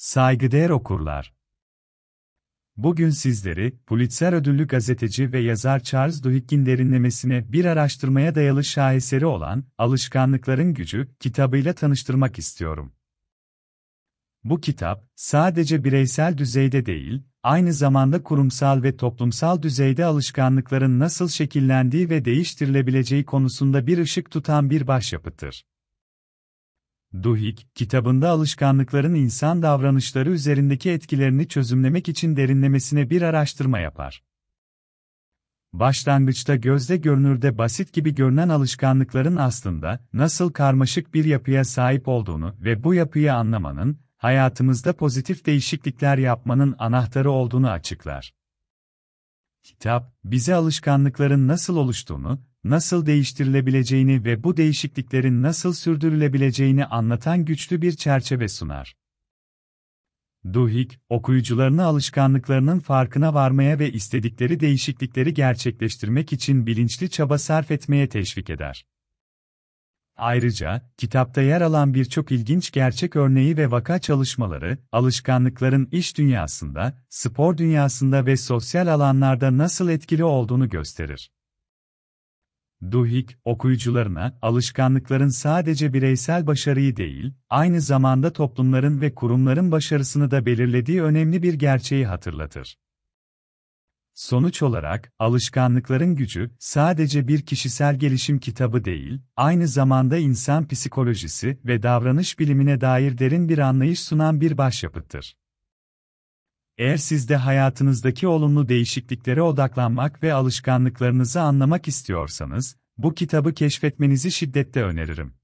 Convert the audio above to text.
Saygıdeğer okurlar. Bugün sizleri, Pulitzer ödüllü gazeteci ve yazar Charles Duhigg'in derinlemesine bir araştırmaya dayalı şaheseri olan Alışkanlıkların Gücü kitabıyla tanıştırmak istiyorum. Bu kitap, sadece bireysel düzeyde değil, aynı zamanda kurumsal ve toplumsal düzeyde alışkanlıkların nasıl şekillendiği ve değiştirilebileceği konusunda bir ışık tutan bir başyapıttır. Duhik, kitabında alışkanlıkların insan davranışları üzerindeki etkilerini çözümlemek için derinlemesine bir araştırma yapar. Başlangıçta gözle görünürde basit gibi görünen alışkanlıkların aslında nasıl karmaşık bir yapıya sahip olduğunu ve bu yapıyı anlamanın, hayatımızda pozitif değişiklikler yapmanın anahtarı olduğunu açıklar. Kitap, bize alışkanlıkların nasıl oluştuğunu, nasıl değiştirilebileceğini ve bu değişikliklerin nasıl sürdürülebileceğini anlatan güçlü bir çerçeve sunar. Duhik, okuyucularını alışkanlıklarının farkına varmaya ve istedikleri değişiklikleri gerçekleştirmek için bilinçli çaba sarf etmeye teşvik eder. Ayrıca, kitapta yer alan birçok ilginç gerçek örneği ve vaka çalışmaları, alışkanlıkların iş dünyasında, spor dünyasında ve sosyal alanlarda nasıl etkili olduğunu gösterir. Duhik, okuyucularına, alışkanlıkların sadece bireysel başarıyı değil, aynı zamanda toplumların ve kurumların başarısını da belirlediği önemli bir gerçeği hatırlatır. Sonuç olarak, alışkanlıkların gücü, sadece bir kişisel gelişim kitabı değil, aynı zamanda insan psikolojisi ve davranış bilimine dair derin bir anlayış sunan bir başyapıttır. Eğer sizde hayatınızdaki olumlu değişikliklere odaklanmak ve alışkanlıklarınızı anlamak istiyorsanız, bu kitabı keşfetmenizi şiddetle öneririm.